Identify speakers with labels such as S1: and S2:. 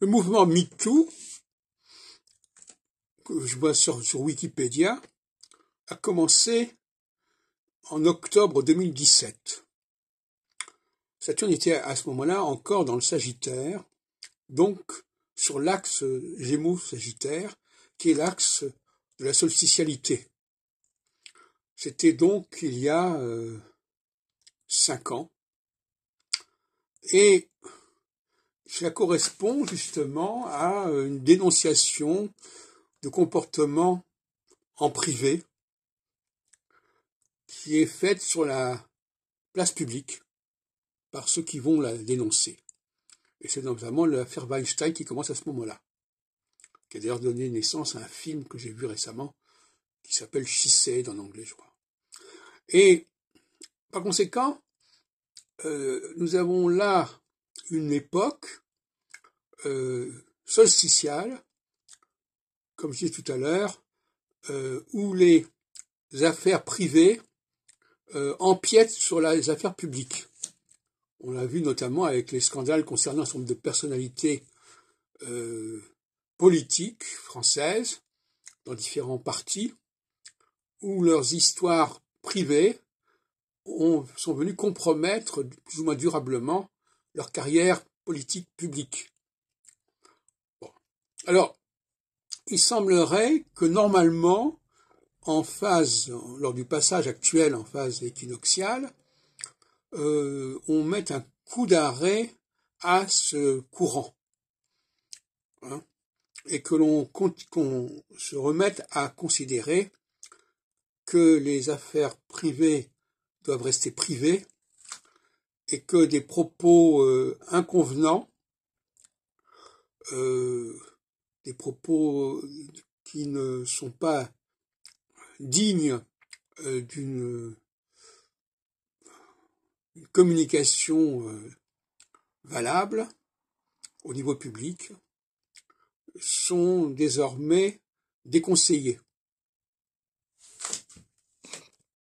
S1: Le mouvement MeToo, que je vois sur, Wikipédia, a commencé en octobre 2017. Saturne était à ce moment-là encore dans le Sagittaire, donc sur l'axe Gémeaux-Sagittaire, qui est l'axe de la solsticialité. C'était donc il y a euh, cinq ans. Et cela correspond justement à euh, une dénonciation de comportement en privé qui est faite sur la place publique par ceux qui vont la dénoncer. Et c'est notamment l'affaire Weinstein qui commence à ce moment-là, qui a d'ailleurs donné naissance à un film que j'ai vu récemment qui s'appelle She en anglais, je crois. Et par conséquent, euh, nous avons là une époque euh, solsticiale, comme je disais tout à l'heure, euh, où les affaires privées euh, empiètent sur les affaires publiques. On l'a vu notamment avec les scandales concernant un certain nombre de personnalités euh, politiques françaises dans différents partis, où leurs histoires privées sont venues compromettre plus ou moins durablement leur carrière politique publique. Alors, il semblerait que normalement, en phase, lors du passage actuel en phase équinoxiale, euh, on mette un coup d'arrêt à ce courant. Hein, et que l'on se remette à considérer que les affaires privées doivent rester privées et que des propos euh, inconvenants, euh, des propos euh, qui ne sont pas dignes d'une communication valable au niveau public, sont désormais déconseillés.